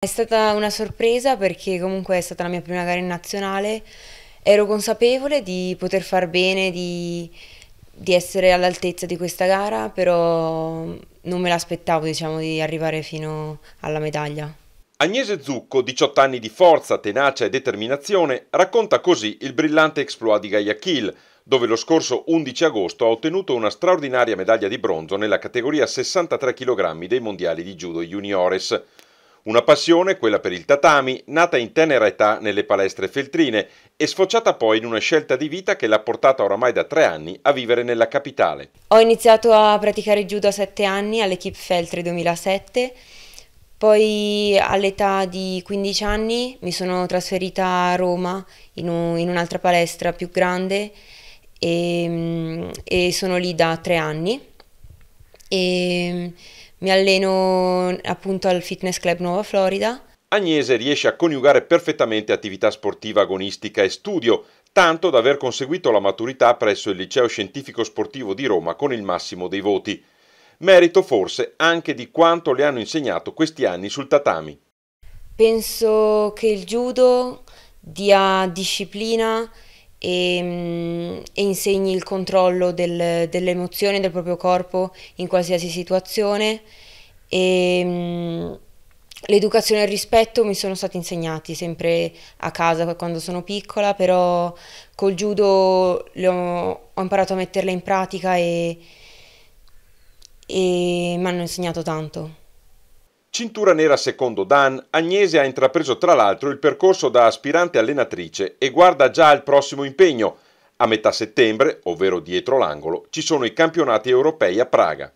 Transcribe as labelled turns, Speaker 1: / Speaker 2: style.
Speaker 1: È stata una sorpresa perché comunque è stata la mia prima gara in nazionale, ero consapevole di poter far bene, di, di essere all'altezza di questa gara, però non me l'aspettavo diciamo, di arrivare fino alla medaglia.
Speaker 2: Agnese Zucco, 18 anni di forza, tenacia e determinazione, racconta così il brillante exploit di Guayaquil, dove lo scorso 11 agosto ha ottenuto una straordinaria medaglia di bronzo nella categoria 63 kg dei mondiali di judo juniores. Una passione, quella per il tatami, nata in tenera età nelle palestre feltrine e sfociata poi in una scelta di vita che l'ha portata oramai da tre anni a vivere nella capitale.
Speaker 1: Ho iniziato a praticare judo a sette anni all'Equipe Feltri 2007, poi all'età di 15 anni mi sono trasferita a Roma in, un'altra palestra più grande e, mm, e sono lì da tre anni e mi alleno appunto al Fitness Club Nuova Florida.
Speaker 2: Agnese riesce a coniugare perfettamente attività sportiva agonistica e studio, tanto da aver conseguito la maturità presso il Liceo Scientifico Sportivo di Roma con il massimo dei voti. Merito forse anche di quanto le hanno insegnato questi anni sul tatami.
Speaker 1: Penso che il judo dia disciplina e mm, e insegni il controllo del, delle emozioni del proprio corpo in qualsiasi situazione e ehm, l'educazione e il rispetto mi sono stati insegnati sempre a casa quando sono piccola, però col judo ho, ho imparato a metterle in pratica e, e mi hanno insegnato tanto.
Speaker 2: Cintura nera secondo Dan, Agnese ha intrapreso tra l'altro il percorso da aspirante allenatrice e guarda già al prossimo impegno, a metà settembre, ovvero dietro l'angolo, ci sono i campionati europei a Praga,